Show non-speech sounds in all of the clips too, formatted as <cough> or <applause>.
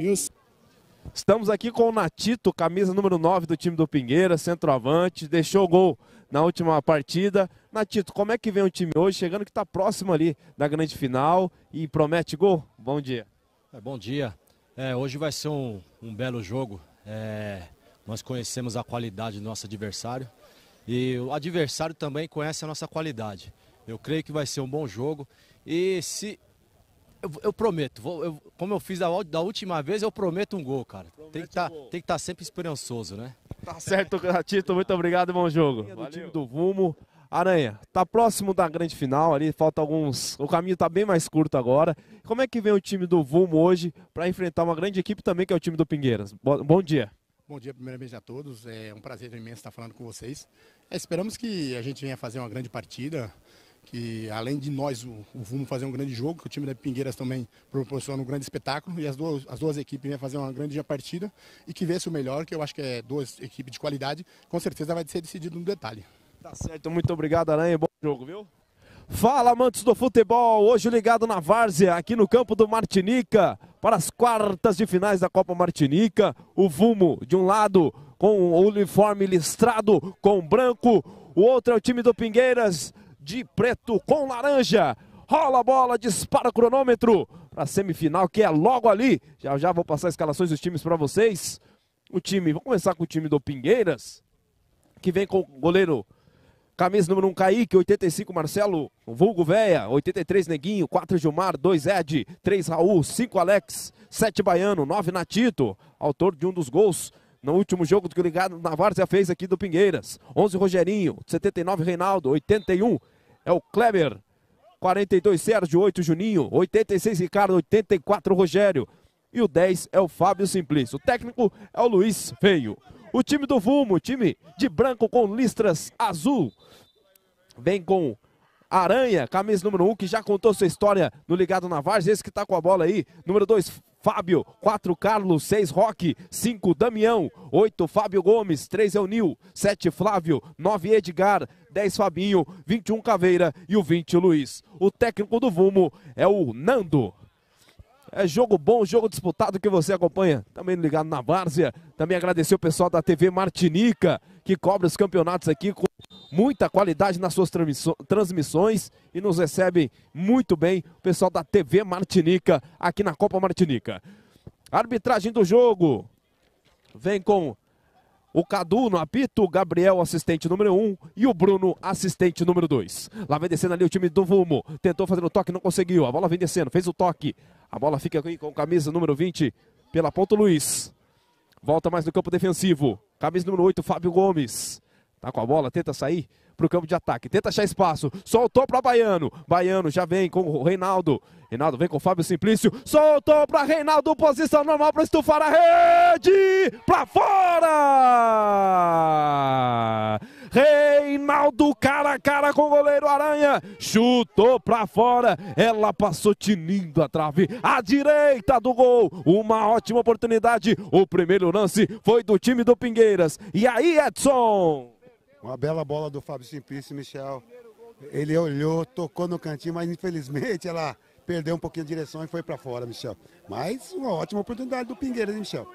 Isso. Estamos aqui com o Natito, camisa número 9 do time do Pingueira, centroavante, deixou o gol na última partida. Natito, como é que vem o time hoje, chegando que está próximo ali da grande final e promete gol? Bom dia. É, bom dia. É, hoje vai ser um, um belo jogo. É, nós conhecemos a qualidade do nosso adversário e o adversário também conhece a nossa qualidade. Eu creio que vai ser um bom jogo e se eu, eu prometo, vou, eu, como eu fiz da, da, última vez, eu prometo um gol, cara. Promete tem que tá, estar tá sempre esperançoso, né? Tá certo, Tito. Muito obrigado, bom jogo. Valeu. time do Vumo. Aranha, tá próximo da grande final ali, falta alguns. O caminho tá bem mais curto agora. Como é que vem o time do Vumo hoje para enfrentar uma grande equipe também, que é o time do Pingueiras? bom dia. Bom dia, primeiramente a todos. É um prazer imenso estar falando com vocês. É, esperamos que a gente venha fazer uma grande partida que além de nós, o, Vumo fazer um grande jogo, que o time da Pingueiras também proporciona um grande espetáculo, e as duas, as duas equipes vêm fazer uma grande partida e que vence o melhor, que eu acho que é duas equipes de qualidade, com certeza vai ser decidido no detalhe. Tá certo, muito obrigado, Aranha, bom jogo, viu? Fala, amantes do futebol, hoje ligado na Várzea, aqui no campo do Martinica, para as quartas de finais da Copa Martinica, o Vumo, de um lado, com o uniforme listrado com branco, o outro é o time do Pingueiras, de preto com laranja. Rola a bola, dispara o cronômetro para a semifinal, que é logo ali. Já já vou passar as escalações dos times para vocês. O time, vamos começar com o time do Pingueiras, que vem com o goleiro Camisa número 1, Kaique, 85, Marcelo, vulgo véia, 83, Neguinho, 4, Gilmar, 2, Ed, 3, Raul, 5, Alex, 7, Baiano, 9, Natito, autor de um dos gols no último jogo do que o Ligado na Várzea fez aqui do Pingueiras, 11, Rogerinho, 79, Reinaldo, 81, é o Kleber. 42, Sérgio. 8, Juninho. 86, Ricardo. 84, Rogério. E o 10 é o Fábio Simplício. O técnico é o Luiz Feio. O time do Vumo, time de branco com listras azul, vem com Aranha, camisa número 1, um, que já contou sua história no Ligado na Vargas, esse que tá com a bola aí. Número 2, Fábio. 4, Carlos. 6, Roque. 5, Damião. 8, Fábio Gomes. 3, Eunil. 7, Flávio. 9, Edgar. 10, Fabinho. 21, Caveira. E o 20, Luiz. O técnico do Vumo é o Nando. É jogo bom, jogo disputado que você acompanha. Também ligado na Várzea. Também agradecer o pessoal da TV Martinica, que cobra os campeonatos aqui. Com muita qualidade nas suas transmissões e nos recebe muito bem o pessoal da TV Martinica aqui na Copa Martinica. Arbitragem do jogo vem com o Cadu no apito, o Gabriel, assistente número 1, um, e o Bruno, assistente número 2. Lá vem descendo ali o time do Vumo. Tentou fazer o toque, não conseguiu. A bola vem descendo, fez o toque. A bola fica aqui com camisa número 20 pela ponta Luiz. Volta mais no campo defensivo. Camisa número 8, Fábio Gomes. Tá com a bola, tenta sair para o campo de ataque. Tenta achar espaço. Soltou para Baiano. Baiano já vem com o Reinaldo. Reinaldo vem com o Fábio Simplício. Soltou para Reinaldo. Posição normal para estufar a rede. Para fora! Reinaldo cara a cara com o goleiro Aranha. Chutou para fora. Ela passou tinindo a trave. À direita do gol. Uma ótima oportunidade. O primeiro lance foi do time do Pingueiras. E aí, Edson? Uma bela bola do Fábio Simplício, Michel. Ele olhou, tocou no cantinho, mas infelizmente ela perdeu um pouquinho a direção e foi para fora, Michel. Mas uma ótima oportunidade do Pingueiras, hein, Michel?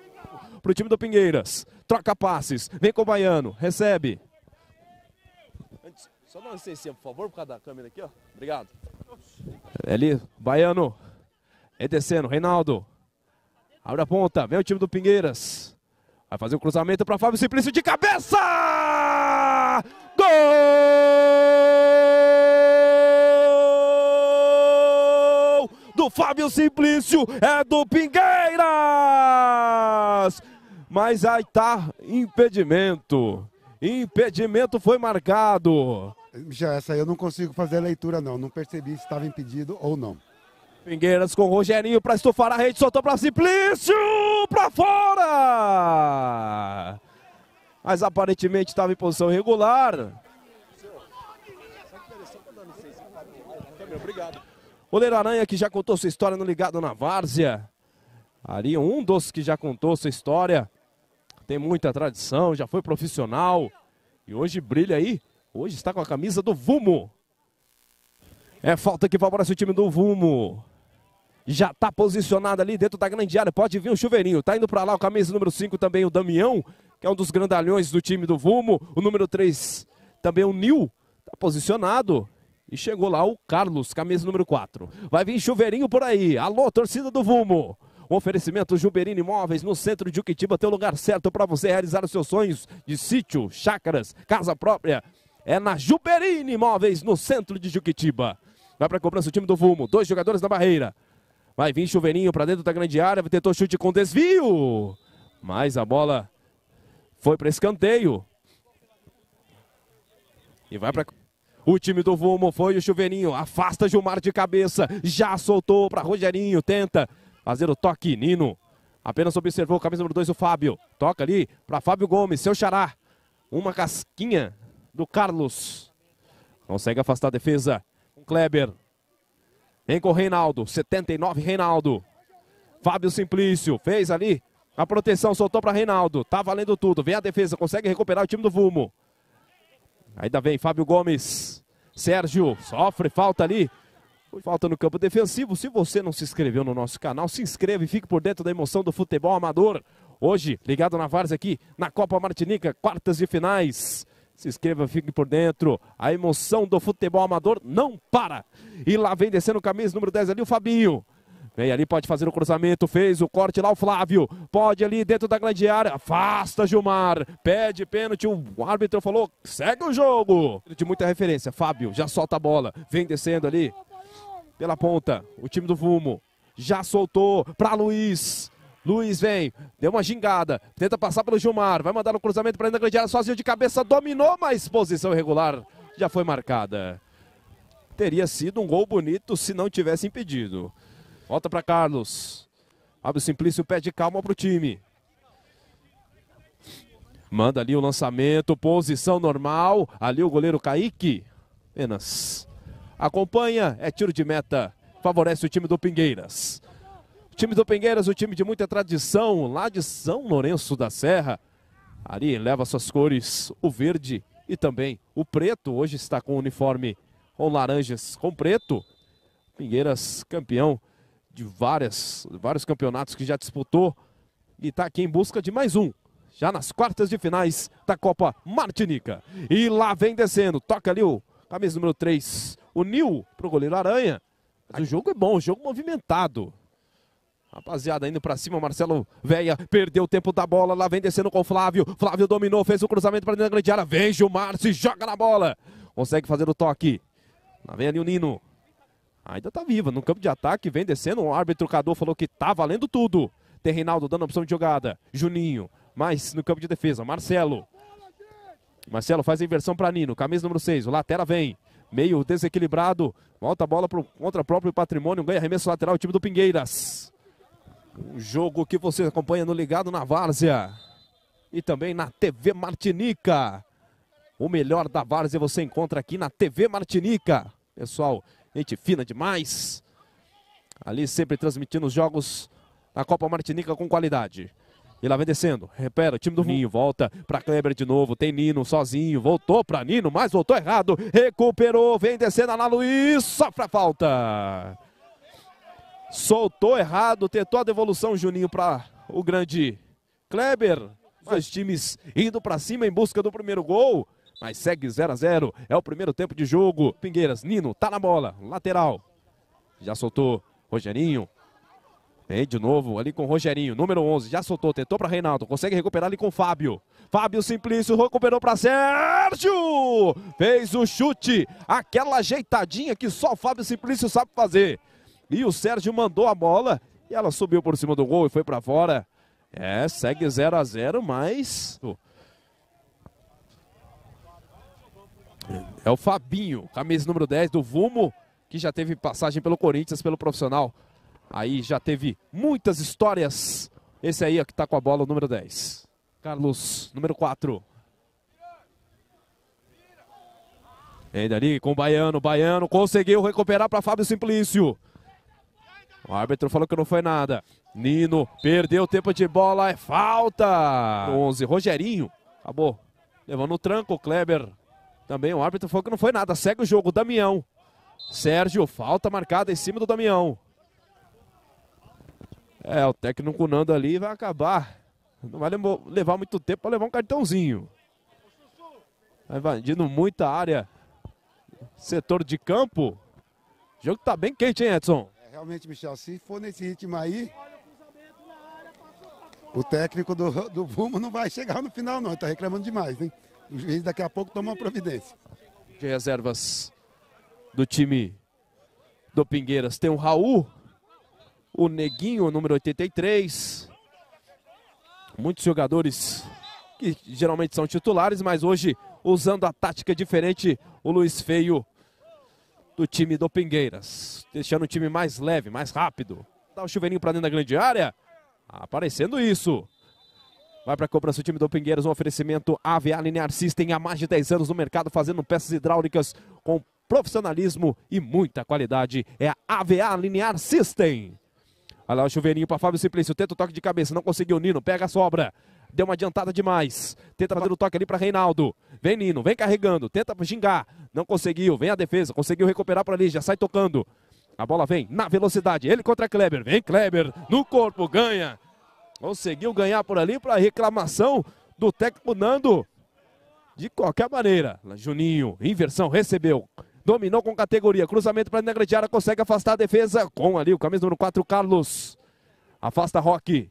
Pro time do Pingueiras. Troca passes. Vem com o Baiano. Recebe. só dá uma licencinha, por favor, por causa da câmera aqui, ó. Obrigado. É ali, Baiano. É descendo, Reinaldo. Abre a ponta, vem o time do Pingueiras. Vai fazer o um cruzamento para Fábio Simplício de cabeça! Gol! Do Fábio Simplício, é do Pingueiras! Mas aí tá impedimento. Impedimento foi marcado. Já essa eu não consigo fazer a leitura não, não percebi se estava impedido ou não. Pingueiras com Rogerinho para estufar a rede, soltou para Simplício, para fora! mas aparentemente estava em posição regular. Goleiro Aranha que já contou sua história no Ligado na Várzea. Ali um dos que já contou sua história. Tem muita tradição, já foi profissional. E hoje brilha aí. Hoje está com a camisa do Vumo. É falta que favorece o time do Vumo. Já está posicionado ali dentro da grande área. Pode vir um chuveirinho. Está indo para lá o camisa número 5 também, o Damião que é um dos grandalhões do time do Vumo. O número 3 também o Nil, está posicionado. E chegou lá o Carlos, camisa número 4. Vai vir chuveirinho por aí. Alô, torcida do Vumo. Um oferecimento Juberini Imóveis no centro de Uquitiba, tem o lugar certo para você realizar os seus sonhos de sítio, chácaras, casa própria. É na Juberini Imóveis, no centro de Juquitiba. Vai para a cobrança o time do Vumo. Dois jogadores na barreira. Vai vir chuveirinho para dentro da grande área. Tentou chute com desvio. Mas a bola foi para escanteio. E vai para... O time do Vumo foi o Chuveirinho. Afasta Gilmar de cabeça. Já soltou para Rogerinho. Tenta fazer o toque. Nino apenas observou. Camisa número 2, o Fábio. Toca ali para Fábio Gomes. Seu xará. Uma casquinha do Carlos. Consegue afastar a defesa. Kleber. Vem com o Reinaldo. 79, Reinaldo. Fábio Simplício. Fez ali a proteção soltou para Reinaldo. Tá valendo tudo. Vem a defesa, consegue recuperar o time do Vumo. Ainda vem Fábio Gomes. Sérgio sofre falta ali. Falta no campo defensivo. Se você não se inscreveu no nosso canal, se inscreva e fique por dentro da emoção do futebol amador. Hoje, ligado na Várzea aqui, na Copa Martinica, quartas de finais. Se inscreva, fique por dentro. A emoção do futebol amador não para. E lá vem descendo o camisa número 10 ali, o Fabinho. Vem ali, pode fazer o cruzamento, fez o corte lá o Flávio. Pode ali dentro da grande área, afasta Gilmar, pede pênalti, o árbitro falou, segue o jogo. De muita referência, Fábio já solta a bola, vem descendo ali pela ponta, o time do Fumo. Já soltou para Luiz. Luiz vem, deu uma gingada, tenta passar pelo Gilmar, vai mandar um cruzamento para a grande área, sozinho de cabeça, dominou, mas posição irregular já foi marcada. Teria sido um gol bonito se não tivesse impedido. Volta para Carlos. Abre o Simplício, pede calma para o time. Manda ali o lançamento, posição normal. Ali o goleiro Kaique. Apenas acompanha, é tiro de meta. Favorece o time do Pingueiras. O time do Pingueiras, o time de muita tradição, lá de São Lourenço da Serra. Ali leva suas cores, o verde e também o preto. Hoje está com o uniforme com laranjas com preto. Pingueiras campeão de várias, vários campeonatos que já disputou e está aqui em busca de mais um. Já nas quartas de finais da Copa Martinica. E lá vem descendo. Toca ali o camisa número 3, o Nil, pro goleiro Aranha. Mas o jogo é bom, o jogo movimentado. Rapaziada, indo para cima, Marcelo Veia perdeu o tempo da bola, lá vem descendo com o Flávio. Flávio dominou, fez o cruzamento para dentro da grande área. Vem Gilmar, se joga na bola. Consegue fazer o toque. Lá vem ali o Nino. Ainda tá viva. No campo de ataque, vem descendo. O árbitro Cadu falou que tá valendo tudo. Tem Reinaldo dando opção de jogada. Juninho. Mas no campo de defesa, Marcelo. Marcelo faz a inversão para Nino. Camisa número 6. O lateral vem. Meio desequilibrado. Volta a bola pro, contra o próprio patrimônio. Ganha arremesso lateral o time do Pingueiras. Um jogo que você acompanha no Ligado na Várzea. E também na TV Martinica. O melhor da Várzea você encontra aqui na TV Martinica. Pessoal, gente fina demais. Ali sempre transmitindo os jogos da Copa Martinica com qualidade. E lá vem descendo. Repera, o time do Ninho volta para Kleber de novo. Tem Nino sozinho. Voltou para Nino, mas voltou errado. Recuperou. Vem descendo lá Luiz. Sofre a falta. Soltou errado. Tentou a devolução Juninho para o grande Kleber. Os times indo para cima em busca do primeiro gol mas segue 0 a 0 É o primeiro tempo de jogo. Pingueiras, Nino, tá na bola. Lateral. Já soltou Rogerinho. Vem de novo ali com Rogerinho, número 11. Já soltou, tentou para Reinaldo. Consegue recuperar ali com Fábio. Fábio Simplício recuperou para Sérgio. Fez o chute. Aquela ajeitadinha que só Fábio Simplício sabe fazer. E o Sérgio mandou a bola. E ela subiu por cima do gol e foi para fora. É, segue 0 a 0 mas É o Fabinho, camisa número 10 do Vumo, que já teve passagem pelo Corinthians, pelo profissional. Aí já teve muitas histórias. Esse aí é que está com a bola, o número 10. Carlos, número 4. Ainda ali com o Baiano. Baiano conseguiu recuperar para Fábio Simplício. O árbitro falou que não foi nada. Nino perdeu tempo de bola. É falta. 11. Rogerinho acabou levando o tranco. Kleber também o árbitro falou que não foi nada. Segue o jogo, Damião. Sérgio, falta marcada em cima do Damião. É, o técnico Nando ali vai acabar. Não vai levar muito tempo para levar um cartãozinho. Vai tá invadindo muita área. Setor de campo. O jogo tá bem quente, hein, Edson? É, realmente, Michel, se for nesse ritmo aí, o técnico do, do Bumo não vai chegar no final, não. Ele tá reclamando demais, hein? O juiz daqui a pouco toma uma providência. De reservas do time do Pingueiras tem o Raul, o Neguinho, número 83. Muitos jogadores que geralmente são titulares, mas hoje usando a tática diferente, o Luiz Feio do time do Pingueiras. Deixando o time mais leve, mais rápido. Dá o chuveirinho para dentro da grande área. Aparecendo isso. Vai para a cobrança o time do Pingueiros, um oferecimento AVA Linear System há mais de 10 anos no mercado, fazendo peças hidráulicas com profissionalismo e muita qualidade. É a AVA Linear System. Olha lá o chuveirinho para Fábio Simplício, tenta o toque de cabeça, não conseguiu, Nino, pega a sobra. Deu uma adiantada demais. Tenta fazer o toque ali para Reinaldo. Vem Nino, vem carregando, tenta xingar. Não conseguiu, vem a defesa, conseguiu recuperar para ali, já sai tocando. A bola vem na velocidade, ele contra Kleber. Vem Kleber, no corpo, ganha. Conseguiu ganhar por ali para reclamação do técnico Nando. De qualquer maneira, Juninho, inversão, recebeu. Dominou com categoria, cruzamento para área, consegue afastar a defesa com ali o camisa número 4, Carlos. Afasta Roque.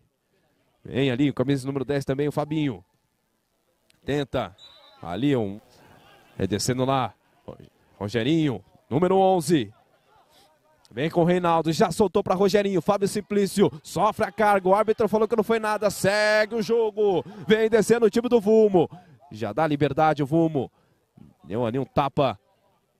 Vem ali o camisa número 10 também, o Fabinho. Tenta. Ali um... É descendo lá. Rogerinho, número 11. Vem com o Reinaldo, já soltou para Rogerinho, Fábio Simplício, sofre a carga, o árbitro falou que não foi nada, segue o jogo, vem descendo o time do Vumo. já dá liberdade o Vumo. deu ali um tapa,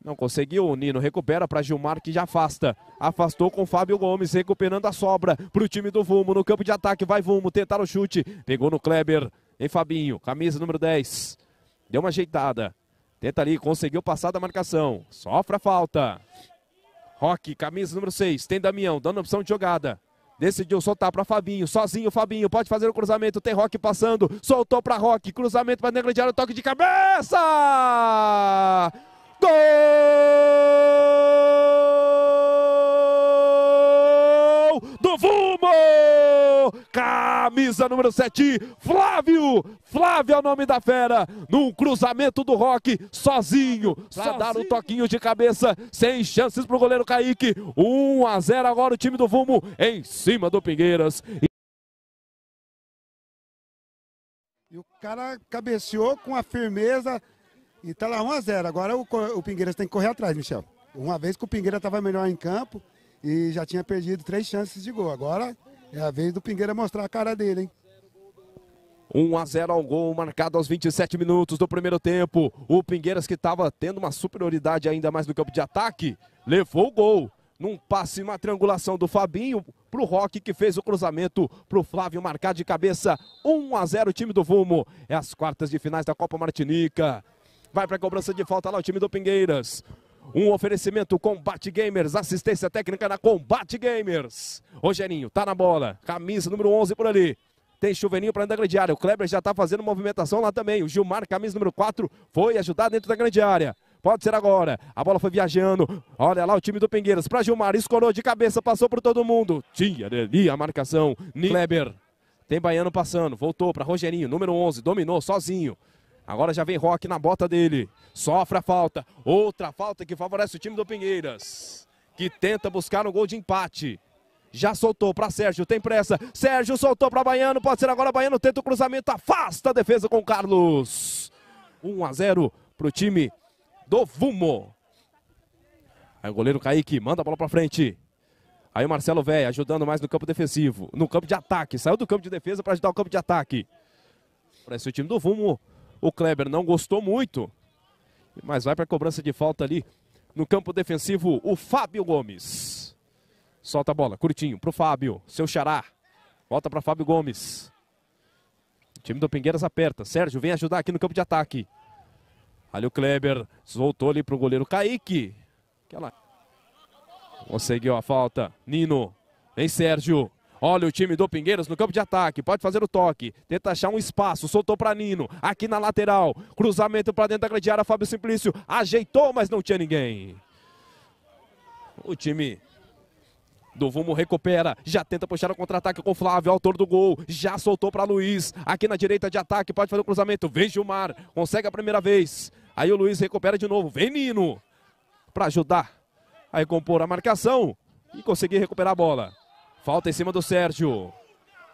não conseguiu, o Nino recupera para Gilmar que já afasta, afastou com Fábio Gomes, recuperando a sobra para o time do Vumo no campo de ataque, vai Vumo tentar o chute, pegou no Kleber, em Fabinho, camisa número 10, deu uma ajeitada, tenta ali, conseguiu passar da marcação, sofre a falta. Rock, camisa número 6, tem Damião, dando opção de jogada. Decidiu soltar para Fabinho, sozinho Fabinho, pode fazer o cruzamento, tem Rock passando, soltou para Rock, cruzamento para Negra de área, toque de cabeça! Gol do Vumo! Camisa número 7, Flávio. Flávio é o nome da fera. Num cruzamento do Rock, sozinho, pra sozinho. dar um toquinho de cabeça, sem chances pro goleiro Kaique. 1 a 0 agora o time do Vumo em cima do Pingueiras. E o cara cabeceou com a firmeza e tá lá 1 a 0. Agora o, o Pingueiras tem que correr atrás, Michel. Uma vez que o Pingueira estava melhor em campo e já tinha perdido três chances de gol. Agora é a vez do Pingueira mostrar a cara dele, hein? 1 a 0 ao gol, marcado aos 27 minutos do primeiro tempo. O Pingueiras, que estava tendo uma superioridade ainda mais no campo de ataque, levou o gol. Num passe, uma triangulação do Fabinho para o Roque, que fez o cruzamento para o Flávio marcar de cabeça. 1 a 0 time do Vumo. É as quartas de finais da Copa Martinica. Vai para a cobrança de falta lá o time do Pingueiras. Um oferecimento Combate Gamers, assistência técnica na Combate Gamers. Rogerinho, tá na bola, camisa número 11 por ali. Tem chuveirinho para dentro da grande área. O Kleber já está fazendo movimentação lá também. O Gilmar, camisa número 4, foi ajudar dentro da grande área. Pode ser agora. A bola foi viajando. Olha lá o time do Pingueiras. Para Gilmar. Escorou de cabeça. Passou por todo mundo. Tinha ali a marcação. Kleber. Tem Baiano passando. Voltou para Rogerinho. Número 11. Dominou sozinho. Agora já vem Rock na bota dele. Sofre a falta. Outra falta que favorece o time do Pinheiras. Que tenta buscar um gol de empate. Já soltou para Sérgio, tem pressa. Sérgio soltou para Baiano, pode ser agora Baiano, tenta o cruzamento, afasta a defesa com Carlos. 1 a 0 para o time do Vumo. Aí o goleiro Kaique manda a bola para frente. Aí o Marcelo Véia ajudando mais no campo defensivo, no campo de ataque. Saiu do campo de defesa para ajudar o campo de ataque. Parece o time do Vumo o Kleber não gostou muito, mas vai para a cobrança de falta ali no campo defensivo o Fábio Gomes. Solta a bola, curtinho, para o Fábio, seu xará. Volta para Fábio Gomes. O time do Pingueiras aperta. Sérgio vem ajudar aqui no campo de ataque. Ali o Kleber voltou ali para o goleiro Kaique. Conseguiu a falta. Nino. Vem Sérgio. Olha o time do Pingueiros no campo de ataque. Pode fazer o toque. Tenta achar um espaço. Soltou para Nino. Aqui na lateral. Cruzamento para dentro da grande área. Fábio Simplício ajeitou, mas não tinha ninguém. O time do Vumo recupera, já tenta puxar o contra-ataque com o Flávio, autor do gol, já soltou para Luiz, aqui na direita de ataque, pode fazer o cruzamento, vem Gilmar, consegue a primeira vez, aí o Luiz recupera de novo, vem Nino, para ajudar a recompor a marcação e conseguir recuperar a bola. Falta em cima do Sérgio.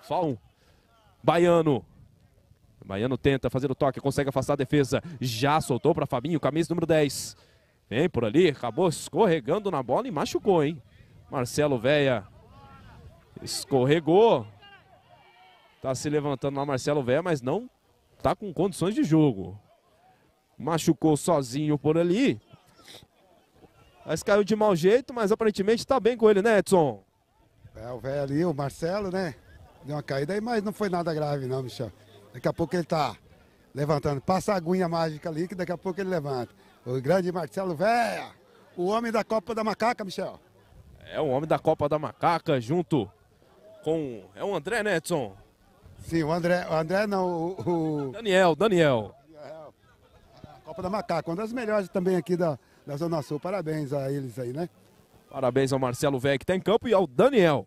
Falta. Baiano. Baiano tenta fazer o toque, consegue afastar a defesa. Já soltou para Fabinho, camisa número 10. Vem por ali, acabou escorregando na bola e machucou, hein? Marcelo Veia escorregou. Tá se levantando lá Marcelo Veia, mas não tá com condições de jogo. Machucou sozinho por ali. Mas caiu de mau jeito, mas aparentemente está bem com ele, né, Edson? É, o velho ali, o Marcelo, né? Deu uma caída aí, mas não foi nada grave não, Michel. Daqui a pouco ele tá levantando. Passa a aguinha mágica ali, que daqui a pouco ele levanta. O grande Marcelo Véia, o homem da Copa da Macaca, Michel. É o homem da Copa da Macaca, junto com... É o André, né, Edson? Sim, o André, o André não, o... o... Daniel, Daniel. Copa da Macaca, uma das melhores também aqui da, da Zona Sul. Parabéns a eles aí, né? Parabéns ao Marcelo Velho que está em campo e ao Daniel.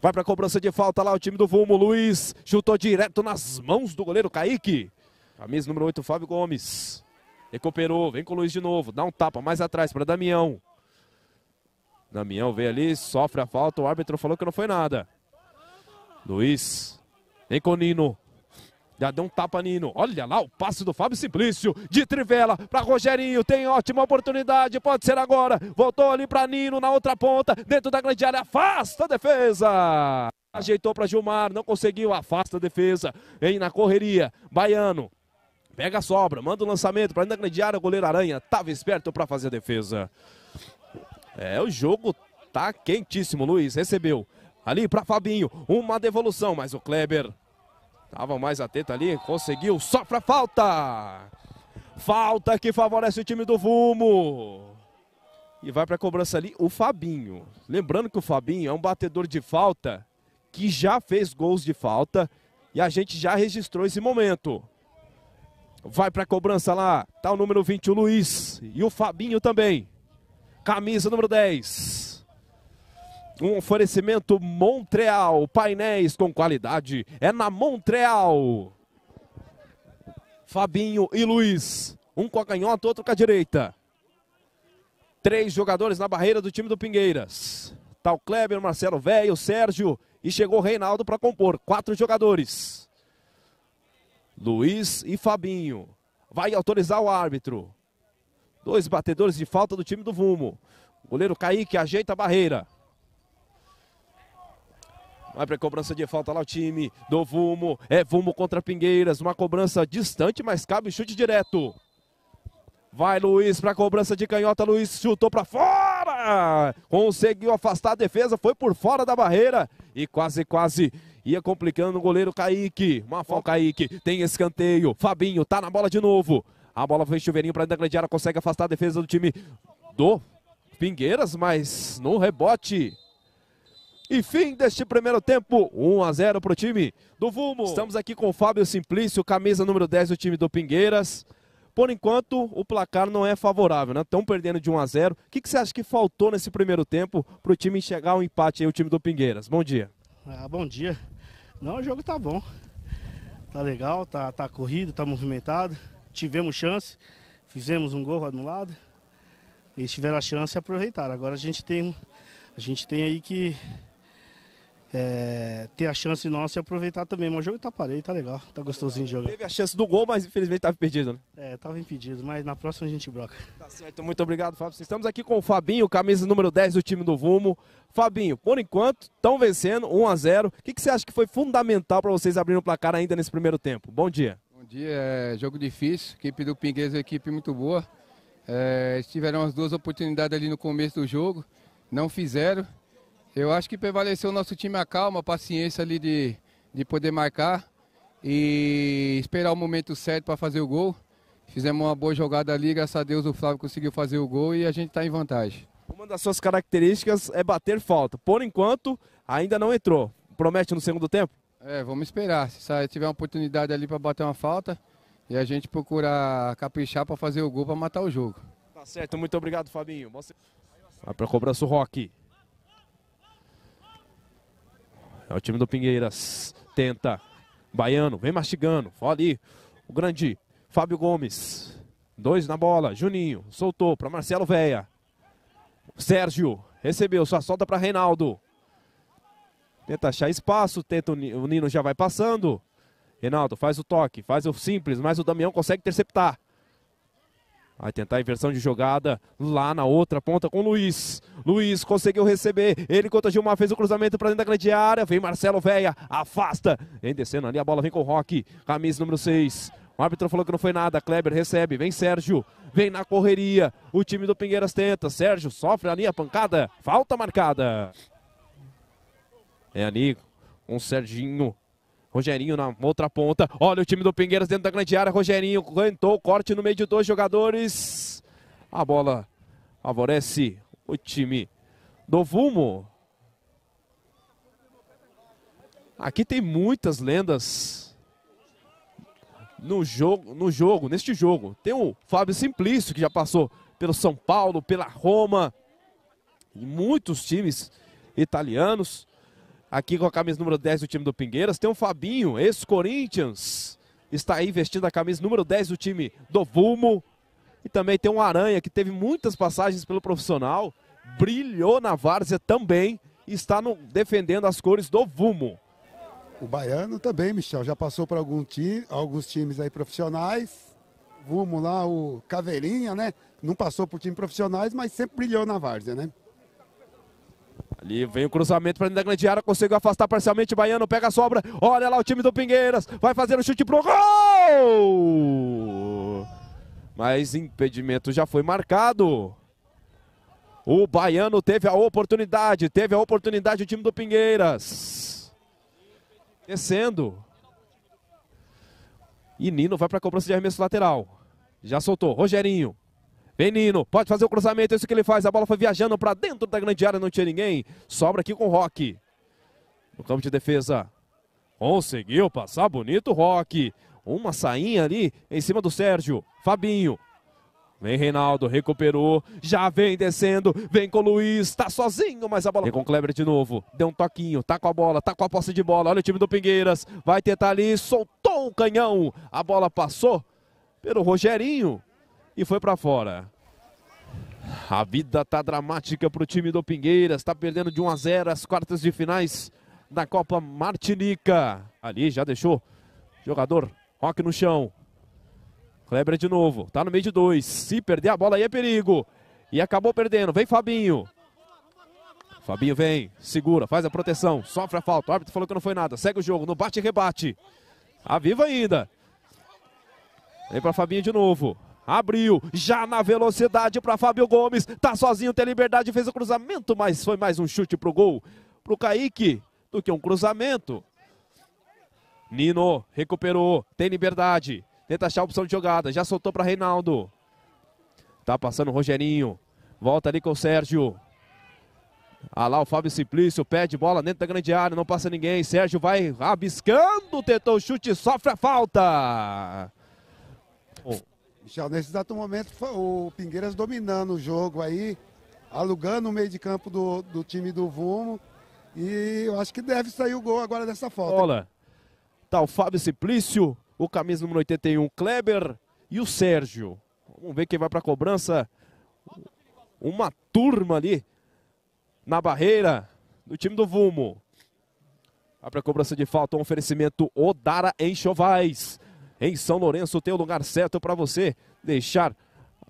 Vai para a cobrança de falta lá o time do Vulmo. Luiz chutou direto nas mãos do goleiro Kaique. Camisa número 8, Fábio Gomes. Recuperou, vem com o Luiz de novo. Dá um tapa mais atrás para Damião. Damião veio ali, sofre a falta. O árbitro falou que não foi nada. Luiz, vem com o Nino. Já deu um tapa Nino. Olha lá o passe do Fábio Simplício. De Trivela para Rogerinho. Tem ótima oportunidade. Pode ser agora. Voltou ali para Nino na outra ponta. Dentro da grande área. Afasta a defesa. Ajeitou para Gilmar. Não conseguiu. Afasta a defesa. Vem na correria. Baiano. Pega a sobra. Manda o um lançamento para dentro da grande área. O goleiro Aranha. Tava esperto para fazer a defesa. É, o jogo tá quentíssimo, Luiz. Recebeu. Ali para Fabinho. Uma devolução. Mas o Kleber Estava mais atento ali, conseguiu, sofre a falta. Falta que favorece o time do Vumo. E vai para a cobrança ali o Fabinho. Lembrando que o Fabinho é um batedor de falta que já fez gols de falta e a gente já registrou esse momento. Vai para a cobrança lá, tá o número 20, o Luiz, e o Fabinho também. Camisa número 10. Um oferecimento Montreal. Painéis com qualidade. É na Montreal. Fabinho e Luiz. Um com a canhota, outro com a direita. Três jogadores na barreira do time do Pingueiras. Tal tá Kleber, Marcelo Velho, Sérgio e chegou o Reinaldo para compor. Quatro jogadores. Luiz e Fabinho. Vai autorizar o árbitro. Dois batedores de falta do time do Vumo. O goleiro Kaique ajeita a barreira. Vai para cobrança de falta lá o time do Vumo. É Vumo contra Pingueiras. Uma cobrança distante, mas cabe chute direto. Vai Luiz para cobrança de canhota. Luiz chutou para fora. Conseguiu afastar a defesa. Foi por fora da barreira. E quase, quase ia complicando o goleiro Kaique. Uma falta Kaique. Tem escanteio. Fabinho tá na bola de novo. A bola foi chuveirinho para dentro da grande área. Consegue afastar a defesa do time do Pingueiras. Mas no rebote. E fim deste primeiro tempo, 1 a 0 para o time do Vumo. Estamos aqui com o Fábio Simplício, camisa número 10 do time do Pingueiras. Por enquanto, o placar não é favorável, né? Estão perdendo de 1 a 0. O que, que você acha que faltou nesse primeiro tempo para o time chegar ao empate aí, o time do Pingueiras? Bom dia. Ah, bom dia. Não, o jogo tá bom. Tá legal, tá, tá corrido, tá movimentado. Tivemos chance, fizemos um gol anulado. Eles tiveram a chance e aproveitaram. Agora a gente tem, a gente tem aí que é, ter a chance nossa e aproveitar também. Mas o jogo tá parei, tá legal, tá gostosinho de jogar. Teve a chance do gol, mas infelizmente tava impedido, né? É, tava impedido, mas na próxima a gente bloca. Tá certo, muito obrigado, Fábio. Estamos aqui com o Fabinho, camisa número 10 do time do Vumo. Fabinho, por enquanto, estão vencendo 1 a 0 O que, que você acha que foi fundamental para vocês abrirem o placar ainda nesse primeiro tempo? Bom dia. Bom dia, é jogo difícil. equipe do Pingueiros é uma equipe muito boa. É, tiveram as duas oportunidades ali no começo do jogo, não fizeram. Eu acho que prevaleceu o nosso time a calma, a paciência ali de, de poder marcar e esperar o momento certo para fazer o gol. Fizemos uma boa jogada ali, graças a Deus o Flávio conseguiu fazer o gol e a gente está em vantagem. Uma das suas características é bater falta. Por enquanto, ainda não entrou. Promete no segundo tempo? É, vamos esperar. Se tiver uma oportunidade ali para bater uma falta e a gente procurar caprichar para fazer o gol para matar o jogo. Tá certo, muito obrigado, Fabinho. Vai para cobrança o Rock. É o time do Pinheiras. Tenta. Baiano, vem mastigando. Olha ali. O grande Fábio Gomes. Dois na bola. Juninho soltou para Marcelo Veia. Sérgio recebeu, só solta para Reinaldo. Tenta achar espaço, tenta o Nino já vai passando. Reinaldo faz o toque, faz o simples, mas o Damião consegue interceptar. Vai tentar a inversão de jogada lá na outra ponta com o Luiz. Luiz conseguiu receber. Ele contra Gilmar fez o cruzamento para dentro da grande área. Vem Marcelo Veia, afasta. Vem descendo ali a bola, vem com o Rock. Camisa número 6. O árbitro falou que não foi nada. Kleber recebe. Vem Sérgio. Vem na correria. O time do Pinheiras tenta. Sérgio sofre ali a pancada. Falta marcada. É ali um Serginho Rogerinho na outra ponta. Olha o time do Pingueiras dentro da grande área. Rogerinho aguentou o corte no meio de dois jogadores. A bola favorece o time do Vumo. Aqui tem muitas lendas no jogo, no jogo, neste jogo. Tem o Fábio Simplício, que já passou pelo São Paulo, pela Roma, e muitos times italianos aqui com a camisa número 10 do time do Pingueiras. Tem o Fabinho, ex-Corinthians, está aí vestindo a camisa número 10 do time do Vumo E também tem o Aranha, que teve muitas passagens pelo profissional, brilhou na várzea também, está no, defendendo as cores do Vumo O Baiano também, Michel, já passou por algum time, alguns times aí profissionais. Vumo lá, o Caveirinha, né? Não passou por time profissionais, mas sempre brilhou na várzea, né? Ali vem o cruzamento para dentro da grande área, conseguiu afastar parcialmente o Baiano, pega a sobra, olha lá o time do Pingueiras, vai fazer o chute pro gol! Mas impedimento já foi marcado. O Baiano teve a oportunidade, teve a oportunidade o time do Pingueiras. Descendo. E Nino vai para a cobrança de arremesso lateral. Já soltou, Rogerinho. Menino, pode fazer o cruzamento, é isso que ele faz. A bola foi viajando para dentro da grande área, não tinha ninguém. Sobra aqui com o Rock. No campo de defesa. Conseguiu passar bonito o Rock. Uma sainha ali em cima do Sérgio. Fabinho. Vem Reinaldo, recuperou, já vem descendo, vem com o Luiz, tá sozinho, mas a bola. Vem com o Kleber de novo, deu um toquinho, tá com a bola, tá com a posse de bola, olha o time do Pingueiras, vai tentar ali, soltou o um canhão, a bola passou pelo Rogerinho, e foi para fora. A vida tá dramática para o time do Pingueiras, está perdendo de 1 a 0 as quartas de finais da Copa Martinica. Ali já deixou jogador Rock no chão. Kleber de novo, tá no meio de dois. Se perder a bola aí é perigo. E acabou perdendo, vem Fabinho. Fabinho vem, segura, faz a proteção, sofre a falta. O árbitro falou que não foi nada, segue o jogo, no bate e rebate. A viva ainda. Vem para Fabinho de novo. Abriu, já na velocidade para Fábio Gomes. Tá sozinho, tem liberdade, fez o cruzamento, mas foi mais um chute pro gol. Pro Kaique, do que um cruzamento. Nino recuperou, tem liberdade. Tenta achar a opção de jogada, já soltou para Reinaldo. Tá passando o Rogerinho. Volta ali com o Sérgio. Ah lá o Fábio Simplício, pede bola dentro da grande área, não passa ninguém. Sérgio vai rabiscando, tentou o chute, sofre a falta. Oh. Já nesse exato momento, o Pingueiras dominando o jogo aí, alugando o meio de campo do, do time do Vumo. E eu acho que deve sair o gol agora dessa falta. Olha, tá o Fábio Simplício, o camisa número 81, Kleber e o Sérgio. Vamos ver quem vai para a cobrança. Uma turma ali na barreira do time do Vumo. Vai para a cobrança de falta, um oferecimento Odara Enxovais. Em São Lourenço tem o lugar certo para você deixar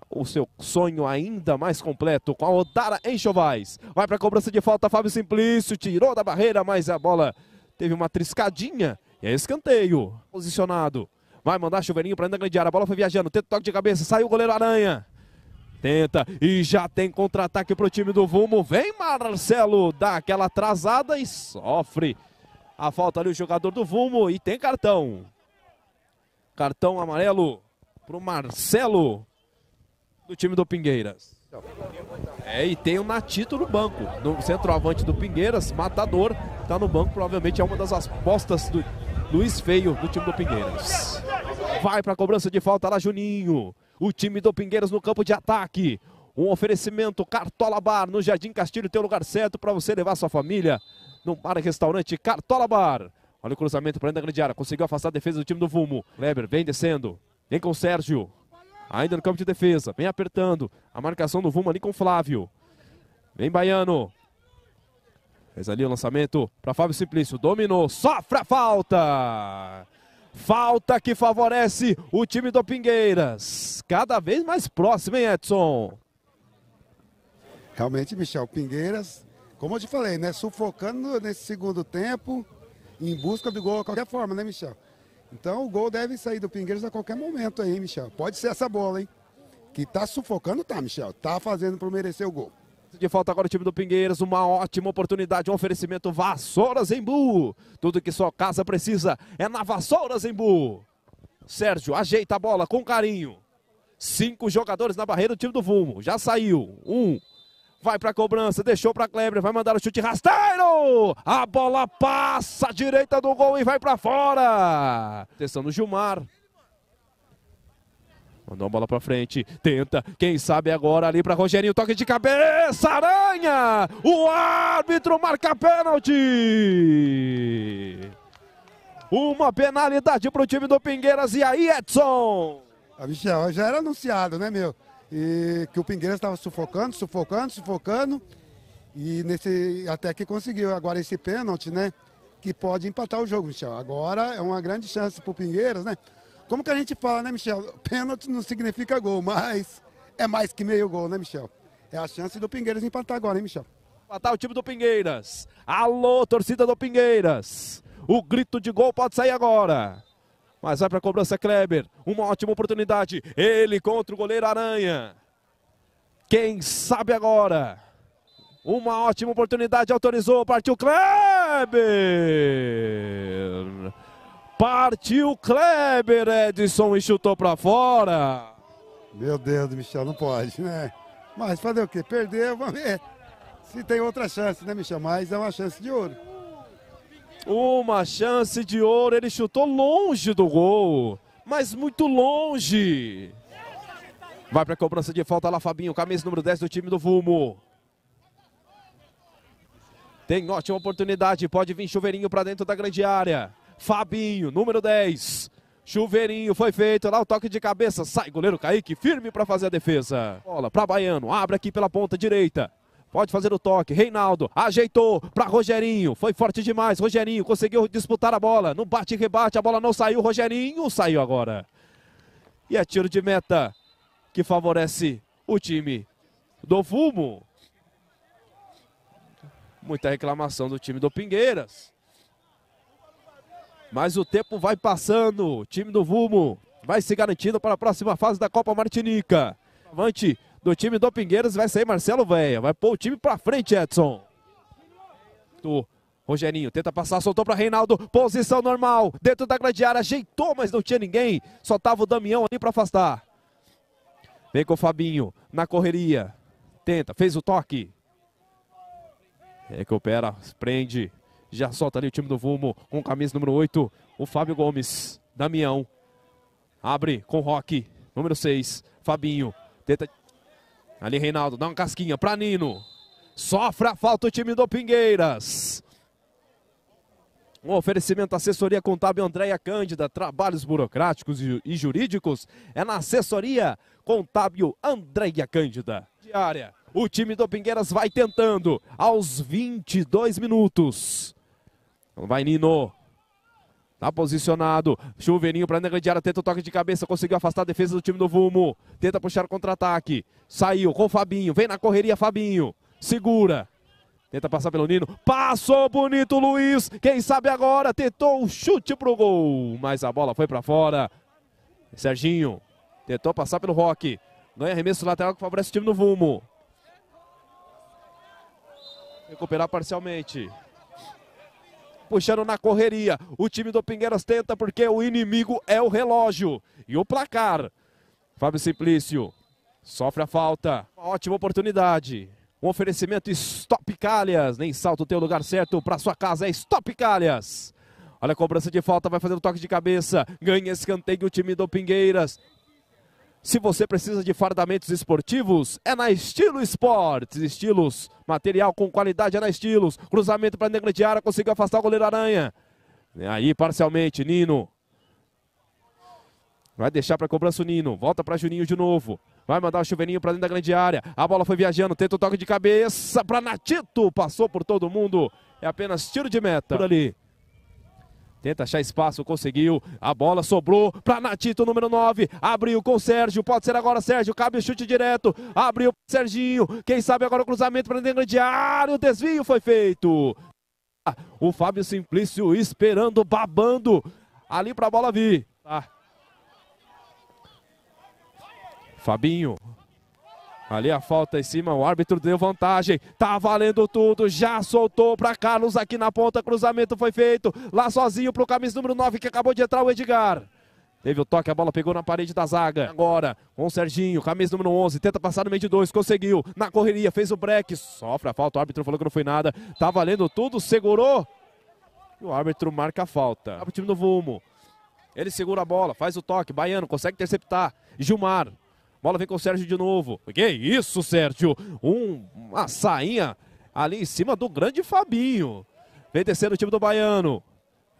o seu sonho ainda mais completo com a Odara Enxovais. Vai para a cobrança de falta, Fábio Simplício tirou da barreira, mas a bola teve uma triscadinha e é escanteio. Posicionado, vai mandar chuveirinho para dentro da grande área, a bola foi viajando, tenta toque de cabeça, saiu o goleiro Aranha. Tenta e já tem contra-ataque para o time do Vumo. Vem Marcelo, dá aquela atrasada e sofre. A falta ali o jogador do Vumo e tem cartão. Cartão amarelo para o Marcelo do time do Pingueiras. É, e tem o Natito no banco, no centroavante do Pingueiras, matador, está no banco, provavelmente é uma das apostas do Luiz Feio do time do Pingueiras. Vai para a cobrança de falta lá, Juninho. O time do Pingueiras no campo de ataque. Um oferecimento Cartola Bar no Jardim Castilho, tem o lugar certo para você levar sua família no bar e restaurante Cartola Bar. Olha o cruzamento para a grande área. Conseguiu afastar a defesa do time do Vulmo. Kleber vem descendo. Vem com o Sérgio. Ainda no campo de defesa. Vem apertando. A marcação do Vulmo ali com o Flávio. Vem Baiano. Fez ali o lançamento para Fábio Simplício. Dominou. Sofre a falta. Falta que favorece o time do Pingueiras. Cada vez mais próximo, hein, Edson? Realmente, Michel, Pingueiras, como eu te falei, né? Sufocando nesse segundo tempo em busca do gol a qualquer forma, né, Michel? Então o gol deve sair do Pingueiros a qualquer momento aí, Michel? Pode ser essa bola, hein? Que tá sufocando, tá, Michel? Tá fazendo para merecer o gol. De falta agora o time do Pingueiras, uma ótima oportunidade, um oferecimento Vassouras Embu. Tudo que sua casa precisa é na Vassouras Embu. Sérgio ajeita a bola com carinho. Cinco jogadores na barreira do time do Vumo. Já saiu. Um, vai para a cobrança, deixou para Kleber, vai mandar o chute rasteiro. A bola passa à direita do gol e vai para fora. Atenção no Gilmar. Mandou a bola para frente, tenta, quem sabe agora ali para Rogerinho, toque de cabeça, Aranha! O árbitro marca pênalti! Uma penalidade para o time do Pingueiras e aí, Edson? Já era anunciado, né, meu? e que o Pingueiras estava sufocando, sufocando, sufocando. E nesse, até que conseguiu agora esse pênalti, né? Que pode empatar o jogo, Michel. Agora é uma grande chance para o Pingueiras, né? Como que a gente fala, né, Michel? Pênalti não significa gol, mas é mais que meio gol, né, Michel? É a chance do Pingueiras empatar agora, hein, Michel? Empatar o time do Pingueiras. Alô, torcida do Pingueiras. O grito de gol pode sair agora. Mas vai para a cobrança Kleber. Uma ótima oportunidade. Ele contra o goleiro Aranha. Quem sabe agora? Uma ótima oportunidade. Autorizou. Partiu Kleber. Partiu Kleber, Edson, e chutou para fora. Meu Deus, Michel, não pode, né? Mas fazer o quê? Perder, vamos ver se tem outra chance, né, Michel? Mas é uma chance de ouro. Uma chance de ouro, ele chutou longe do gol, mas muito longe. Vai para a cobrança de falta lá, Fabinho, camisa número 10 do time do Vumo. Tem ótima oportunidade, pode vir chuveirinho para dentro da grande área. Fabinho, número 10. Chuveirinho foi feito, lá o toque de cabeça, sai goleiro Kaique, firme para fazer a defesa. Bola para Baiano, abre aqui pela ponta direita. Pode fazer o toque. Reinaldo ajeitou para Rogerinho. Foi forte demais. Rogerinho conseguiu disputar a bola. No bate e rebate, a bola não saiu. Rogerinho saiu agora. E é tiro de meta que favorece o time do Fumo. Muita reclamação do time do Pingueiras. Mas o tempo vai passando. O time do Vumo vai se garantindo para a próxima fase da Copa Martinica. Avante do time do Pingueiras. Vai sair Marcelo Veia. Vai pôr o time pra frente, Edson. Tu. Rogerinho tenta passar, soltou para Reinaldo, posição normal, dentro da grande área, ajeitou, mas não tinha ninguém, só tava o Damião ali para afastar. Vem com o Fabinho, na correria, tenta, fez o toque. Recupera, prende, já solta ali o time do Vumo, com camisa número 8, o Fábio Gomes, Damião, abre com o Roque, número 6, Fabinho, tenta Ali Reinaldo dá uma casquinha para Nino. Sofre a falta o time do Pingueiras. Um oferecimento assessoria contábil Andréia Cândida, trabalhos burocráticos e jurídicos. É na assessoria contábil Andréia Cândida. Diária. O time do Pingueiras vai tentando aos 22 minutos. Vai Nino. Tá posicionado. Chuveirinho para dentro Tenta o toque de cabeça. Conseguiu afastar a defesa do time do Vumo. Tenta puxar o contra-ataque. Saiu com o Fabinho. Vem na correria, Fabinho. Segura. Tenta passar pelo Nino. Passou bonito, Luiz. Quem sabe agora. Tentou o um chute pro gol. Mas a bola foi para fora. Serginho. Tentou passar pelo Roque. Ganha arremesso lateral que favorece o time do Vumo. Recuperar parcialmente puxando na correria. O time do Pingueiras tenta porque o inimigo é o relógio e o placar. Fábio Simplício sofre a falta. Uma ótima oportunidade. Um oferecimento Stop Calhas. Nem salto tem o lugar certo para sua casa. É Stop Calhas. Olha a cobrança de falta, vai fazendo toque de cabeça. Ganha escanteio o time do Pingueiras. Se você precisa de fardamentos esportivos, é na Estilo Esportes. Estilos, material com qualidade é na Estilos. Cruzamento para dentro de área, conseguiu afastar o goleiro Aranha. Aí, parcialmente, Nino. Vai deixar para cobrança o Nino. Volta para Juninho de novo. Vai mandar o chuveirinho para dentro da grande área. A bola foi viajando, tenta o toque de cabeça para Natito. Passou por todo mundo. É apenas tiro de meta. Por ali. Tenta achar espaço, conseguiu. A bola sobrou para Natito, número 9. Abriu com o Sérgio. Pode ser agora, Sérgio. Cabe o chute direto. Abriu Serginho. Quem sabe agora o cruzamento para dentro grande área. O desvio foi feito. O Fábio Simplício esperando, babando. Ali para a bola vir. Tá. Fabinho. Ali a falta em cima, o árbitro deu vantagem. Tá valendo tudo, já soltou para Carlos aqui na ponta, cruzamento foi feito. Lá sozinho pro camisa número 9 que acabou de entrar o Edgar. Teve o toque, a bola pegou na parede da zaga. Agora, com o Serginho, camisa número 11, tenta passar no meio de dois, conseguiu. Na correria, fez o break, sofre a falta. O árbitro falou que não foi nada. Tá valendo tudo, segurou. E o árbitro marca a falta. O time do Vumo. Ele segura a bola, faz o toque. Baiano consegue interceptar. Gilmar Bola vem com o Sérgio de novo. Que isso, Sérgio? Um, uma sainha ali em cima do grande Fabinho. Vem descendo o time do Baiano.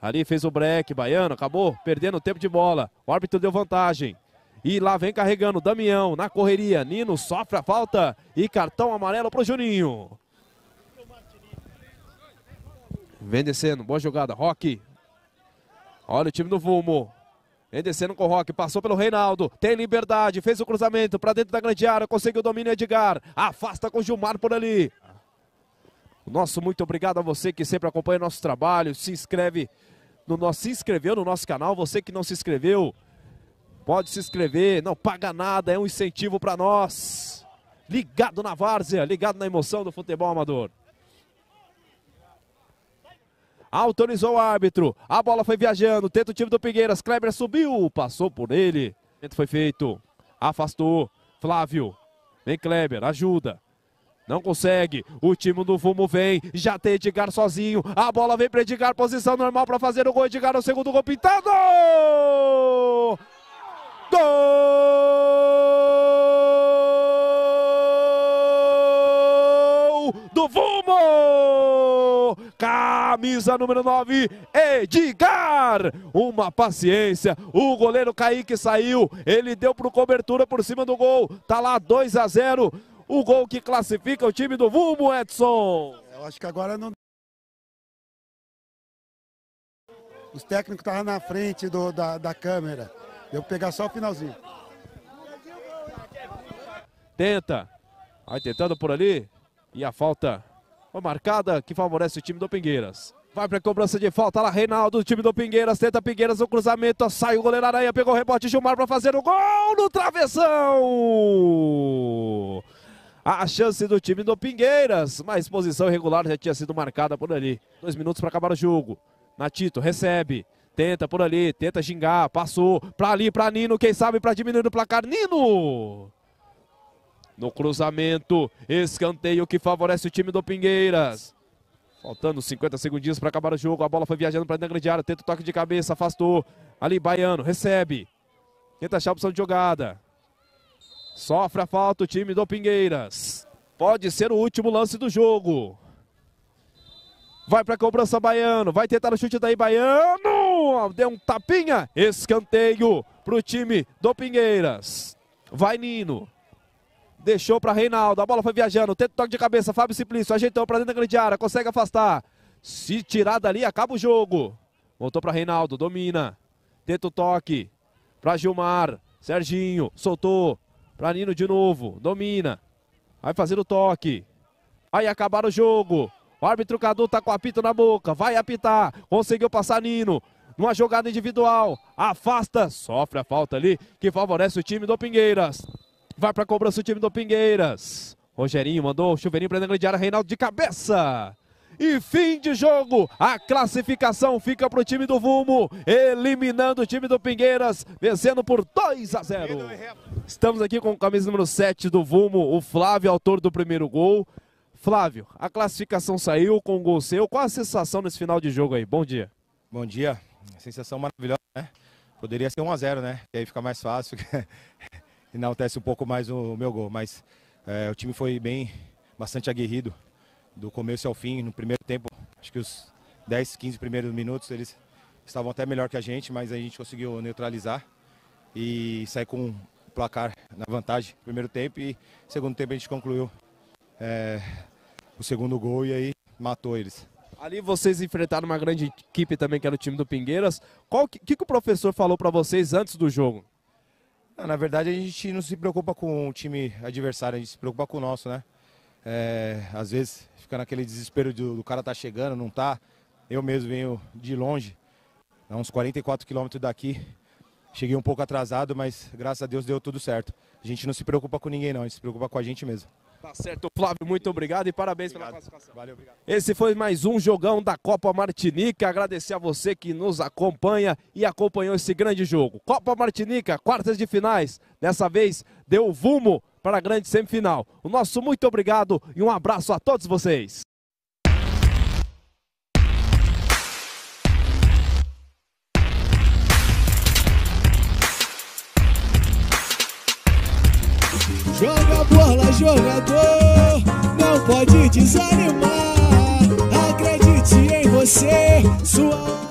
Ali fez o break, Baiano acabou perdendo o tempo de bola. O árbitro deu vantagem. E lá vem carregando Damião na correria. Nino sofre a falta e cartão amarelo para o Juninho. Vem descendo, boa jogada, Rock. Olha o time do Vumo. Vem descendo com o Rock, passou pelo Reinaldo, tem liberdade, fez o cruzamento para dentro da grande área, conseguiu o domínio Edgar, afasta com o Gilmar por ali. Nosso muito obrigado a você que sempre acompanha nosso trabalho, se inscreve no nosso, se inscreveu no nosso canal, você que não se inscreveu, pode se inscrever, não paga nada, é um incentivo para nós. Ligado na várzea, ligado na emoção do futebol amador autorizou o árbitro, a bola foi viajando, tenta o time do Pigueiras, Kleber subiu, passou por ele, foi feito, afastou, Flávio, vem Kleber, ajuda, não consegue. O time do Fumo vem. Já tem Edgar sozinho. A bola vem para Edgar. Posição normal para fazer o gol. Edgar no o segundo gol pintado. Gol! camisa número 9, Edgar. Uma paciência, o goleiro Kaique saiu, ele deu para cobertura por cima do gol, tá lá 2 a 0. O gol que classifica o time do Vumo, Edson. É, eu acho que agora não Os técnicos estavam na frente do, da, da câmera. Eu pegar só o finalzinho. Tenta. Vai tentando por ali. E a falta uma marcada que favorece o time do Pingueiras. Vai para a cobrança de falta lá, Reinaldo, do time do Pingueiras, tenta Pingueiras o cruzamento, sai o goleiro Aranha, pegou o rebote, Gilmar para fazer o gol no travessão! A chance do time do Pingueiras, mas posição irregular já tinha sido marcada por ali. Dois minutos para acabar o jogo. Natito recebe, tenta por ali, tenta xingar passou para ali, para Nino, quem sabe para diminuir o placar. Nino! No cruzamento, escanteio que favorece o time do Pingueiras. Faltando 50 segundinhos para acabar o jogo. A bola foi viajando para dentro da grande área. Tenta o toque de cabeça, afastou. Ali, Baiano, recebe. Tenta achar a opção de jogada. Sofre a falta o time do Pingueiras. Pode ser o último lance do jogo. Vai para a cobrança Baiano. Vai tentar o chute daí, Baiano. Deu um tapinha. Escanteio para o time do Pingueiras. Vai Nino. Deixou para Reinaldo. A bola foi viajando. Tenta toque de cabeça. Fábio Simplício ajeitou para dentro da grande área. Consegue afastar. Se tirar dali, acaba o jogo. Voltou para Reinaldo. Domina. Tenta o toque. Para Gilmar. Serginho. Soltou. Para Nino de novo. Domina. Vai fazer o toque. Vai acabar o jogo. O árbitro Cadu tá com a pita na boca. Vai apitar. Conseguiu passar Nino. Numa jogada individual. Afasta. Sofre a falta ali que favorece o time do Pingueiras. Vai para a cobrança o time do Pingueiras. Rogerinho mandou o chuveirinho para a de área. Reinaldo de cabeça. E fim de jogo. A classificação fica para o time do Vumo, eliminando o time do Pingueiras, vencendo por 2 a 0. Estamos aqui com o camisa número 7 do Vumo, o Flávio, autor do primeiro gol. Flávio, a classificação saiu com o um gol seu. Qual a sensação nesse final de jogo aí? Bom dia. Bom dia. Sensação maravilhosa, né? Poderia ser 1 a 0, né? E aí fica mais fácil. <laughs> enaltece um pouco mais o meu gol. Mas é, o time foi bem, bastante aguerrido, do começo ao fim. No primeiro tempo, acho que os 10, 15 primeiros minutos, eles estavam até melhor que a gente, mas a gente conseguiu neutralizar e sair com o placar na vantagem no primeiro tempo. E segundo tempo a gente concluiu é, o segundo gol e aí matou eles. Ali vocês enfrentaram uma grande equipe também, que era o time do Pingueiras. O que, que, que o professor falou para vocês antes do jogo? Ah, na verdade, a gente não se preocupa com o time adversário, a gente se preocupa com o nosso, né? É, às vezes fica naquele desespero do, do, cara tá chegando, não tá. Eu mesmo venho de longe, a uns 44 quilômetros daqui. Cheguei um pouco atrasado, mas graças a Deus deu tudo certo. A gente não se preocupa com ninguém, não, a gente se preocupa com a gente mesmo. Tá certo, Flávio, muito obrigado e parabéns obrigado. pela classificação. Valeu, obrigado. Esse foi mais um jogão da Copa Martinica. Agradecer a você que nos acompanha e acompanhou esse grande jogo. Copa Martinica, quartas de finais. Dessa vez deu o para a grande semifinal. O nosso muito obrigado e um abraço a todos vocês. Orla jogador, não pode desanimar. Acredite em você, sua